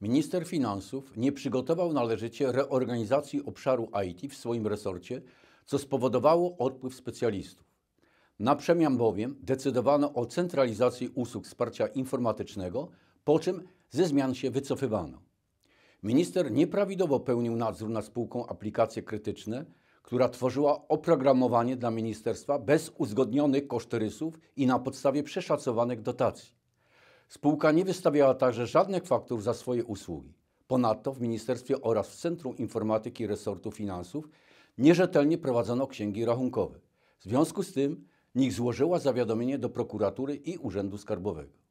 Minister finansów nie przygotował należycie reorganizacji obszaru IT w swoim resorcie, co spowodowało odpływ specjalistów. Na przemian bowiem decydowano o centralizacji usług wsparcia informatycznego, po czym ze zmian się wycofywano. Minister nieprawidłowo pełnił nadzór nad spółką Aplikacje Krytyczne, która tworzyła oprogramowanie dla ministerstwa bez uzgodnionych kosztorysów i na podstawie przeszacowanych dotacji. Spółka nie wystawiała także żadnych faktur za swoje usługi. Ponadto w ministerstwie oraz w Centrum Informatyki Resortu Finansów nierzetelnie prowadzono księgi rachunkowe. W związku z tym NIK złożyła zawiadomienie do prokuratury i Urzędu Skarbowego.